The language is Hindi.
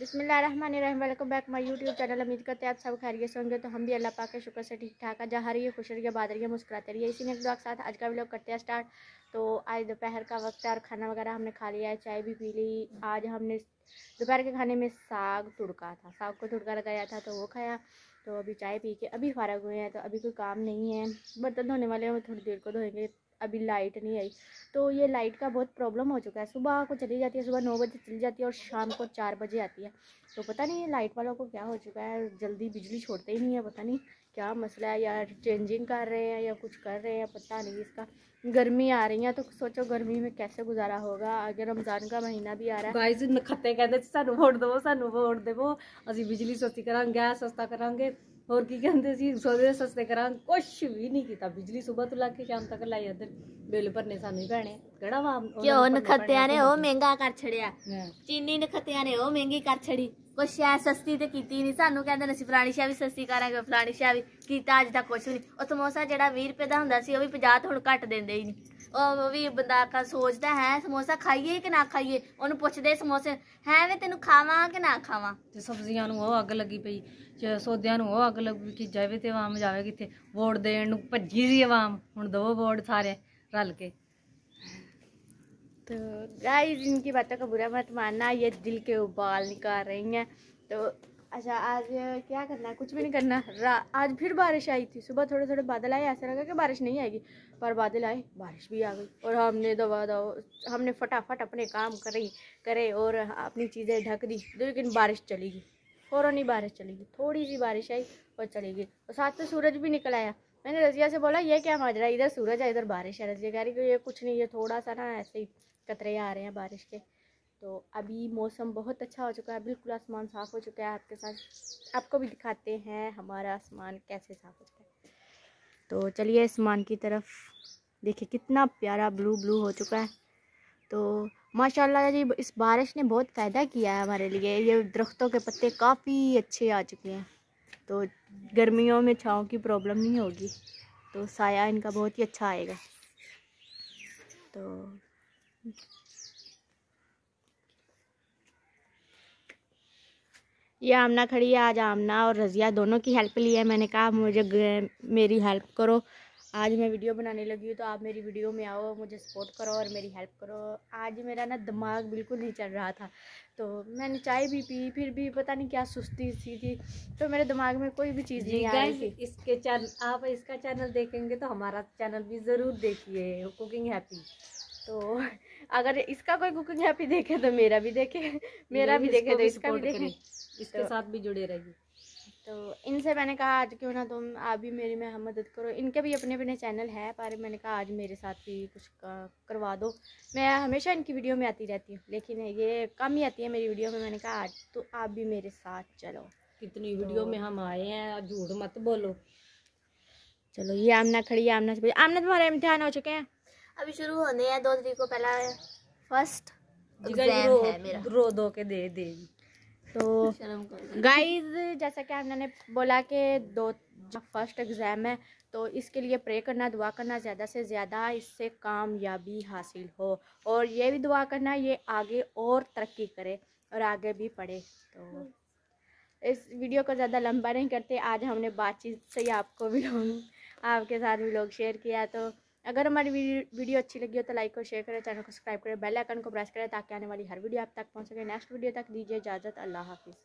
बिसमीम welcome back my YouTube channel उम्मीद करते हैं आप सब खैरियत से होंगे तो हम भी अल्लाह पाक के शुक्र से ठीक ठाक है जहाँ है खुश रहिए बाद रहिए मुस्कुराते रहिए इसी ने ब्लॉग साथ आज का ब्लॉग करते हैं स्टार्ट तो आज दोपहर का वक्त है और खाना वगैरह हमने खा लिया है चाय भी पी ली आज हमने दोपहर के खाने में साग तुड़का था साग को तुड़का लगाया था तो वो खाया तो अभी चाय पी के अभी फारग हुए हैं तो अभी कोई काम नहीं है बर्तन धोने वाले हैं थोड़ी देर को धोएंगे अभी लाइट नहीं आई तो ये लाइट का बहुत प्रॉब्लम हो चुका है सुबह को चली जाती है सुबह नौ बजे चली जाती है और शाम को चार बजे आती है तो पता नहीं ये लाइट वालों को क्या हो चुका है जल्दी बिजली छोड़ते ही नहीं है पता नहीं क्या मसला है यार चेंजिंग कर रहे हैं या कुछ कर रहे हैं पता नहीं इसका गर्मी आ रही है तो सोचो गर्मी में कैसे गुजारा होगा अगर रमजान का महीना भी आ रहा है खत्ते कहते सू वोट देवो सू वोट देवो अभी बिजली सस्ती करा गैस सस्ता करा और की कहते सोचते सस्ते करा कुछ भी नहीं किया बिजली सुबह तो ला के शाम तक लाई इधर बिल भरने सामने भेने क्यों नखत्या ने महंगा कर छड़िया हाँ। चीनी नखत्या ने महंगी कर छड़ी कोई शै सस्ती ते कीती निं सानूं ਕਹਿੰਦੇ ਨੇ ਅਸੀਂ ਫਲਾਣੀ ਸ਼ੈ ਵੀ ਸਸਤੀ ਕਰਾਂਗੇ ਫਲਾਣੀ ਸ਼ੈ ਵੀ ਕੀਤਾ ਅੱਜ ਤੱਕ ਕੁਝ ਵੀ ਨਹੀਂ ਉਹ ਸਮੋਸਾ ਜਿਹੜਾ 20 ਰੁਪਏ ਦਾ ਹੁੰਦਾ ਸੀ ਉਹ ਵੀ 50 ਤੋਂ ਹੁਣ ਘੱਟ ਦਿੰਦੇ ਹੀ ਨਹੀਂ ਉਹ ਵੀ ਬੰਦਾ ਕਾ ਸੋਚਦਾ ਹੈ ਸਮੋਸਾ ਖਾਈਏ ਕਿ ਨਾ ਖਾਈਏ ਉਹਨੂੰ ਪੁੱਛਦੇ ਸਮੋਸੇ ਹੈ ਵੇ ਤੈਨੂੰ ਖਾਵਾਂ ਕਿ ਨਾ ਖਾਵਾਂ ਤੇ ਸਬਜ਼ੀਆਂ ਨੂੰ ਉਹ ਅੱਗ ਲੱਗੀ ਪਈ ਜੇ ਸੌਦਿਆਂ ਨੂੰ ਉਹ ਅੱਗ ਲੱਗੀ ਕਿ ਜਾਵੇ ਤੇ ਆਵਾਮ ਜਾਵੇ ਕਿੱਥੇ ਵੋਟ ਦੇਣ ਨੂੰ ਭੱਜੀ ਸੀ ਆਵਾਮ ਹੁਣ ਦੋ ਵੋਟ ਸਾਰੇ ਰਲ ਕੇ तो गाइस इनकी बातों का बुरा मत मानना ये दिल के उबाल निकाल रही हैं तो अच्छा आज क्या करना है कुछ भी नहीं करना रा आज फिर बारिश आई थी सुबह थोड़े थोड़े बादल आए ऐसा लगा कि बारिश नहीं आएगी पर बादल आए बारिश भी आ गई और हमने दवा दो हमने फटाफट अपने काम करी करे और अपनी चीज़ें ढक दी लेकिन बारिश चली गई फ़ौरन ही बारिश चली गई थोड़ी सी बारिश आई और चली गई और साथ में सूरज भी निकल आया मैंने रजिया से बोला ये क्या माजरा इधर सूरज है इधर बारिश है रजिया कह रही कि ये कुछ नहीं ये थोड़ा सा ना ऐसे ही कतरे आ रहे हैं बारिश के तो अभी मौसम बहुत अच्छा हो चुका है बिल्कुल आसमान साफ़ हो चुका है आपके साथ आपको भी दिखाते हैं हमारा आसमान कैसे साफ़ हो चुका है तो चलिए आसमान की तरफ देखिए कितना प्यारा ब्लू ब्लू हो चुका है तो माशाल्लाह जी इस बारिश ने बहुत फ़ायदा किया है हमारे लिए ये दरख्तों के पत्ते काफ़ी अच्छे आ चुके हैं तो गर्मियों में छाँव की प्रॉब्लम नहीं होगी तो साया इनका बहुत ही अच्छा आएगा तो ये आमना खड़ी है आज आमना और रज़िया दोनों की हेल्प ली है मैंने कहा मुझे मेरी हेल्प करो आज मैं वीडियो बनाने लगी हूँ तो आप मेरी वीडियो में आओ मुझे सपोर्ट करो और मेरी हेल्प करो आज मेरा ना दिमाग बिल्कुल नहीं चल रहा था तो मैंने चाय भी पी फिर भी पता नहीं क्या सुस्ती सी थी तो मेरे दिमाग में कोई भी चीज़ नहीं आ रही इसके चैनल आप इसका चैनल देखेंगे तो हमारा चैनल भी ज़रूर देखिए कुकिंग हैप्पी तो अगर इसका कोई कुकिंग हैप्पी देखे तो मेरा भी देखे मेरा भी देखे तो इसका भी देखे इसके तो साथ भी जुड़े रहिए तो इनसे मैंने कहा आज क्यों ना तुम आप भी मेरी में मदद करो इनके भी अपने अपने चैनल है पर मैंने कहा आज मेरे साथ भी कुछ करवा दो मैं हमेशा इनकी वीडियो में आती रहती हूँ लेकिन ये कम ही आती है मेरी वीडियो में मैंने कहा आज तो आप भी मेरे साथ चलो कितनी वीडियो तो, में हम आए हैं झूठ मत बोलो चलो ये आमना खड़ी है आमना से आमना तुम्हारे इम्तिहान हो चुके हैं अभी शुरू होने हैं दो तरीक को पहला फर्स्ट रो, रो दो के दे दे तो गाइज जैसा कि हमने बोला कि दो फर्स्ट एग्ज़ाम है तो इसके लिए प्रे करना दुआ करना ज़्यादा से ज़्यादा इससे कामयाबी हासिल हो और ये भी दुआ करना ये आगे और तरक्की करे और आगे भी पढ़े तो इस वीडियो को ज़्यादा लंबा नहीं करते आज हमने बातचीत से ही आपको भी लोग आपके साथ भी लोग शेयर किया तो अगर हमारी वीडियो अच्छी लगी हो तो लाइक और शेयर करें चैनल को सब्सक्राइब करें बेल आइकन को प्रेस करें ताकि आने वाली हर वीडियो आप तक पहुंच सके नेक्स्ट वीडियो तक दीजिए इजाज़त अल्लाह हाफिज़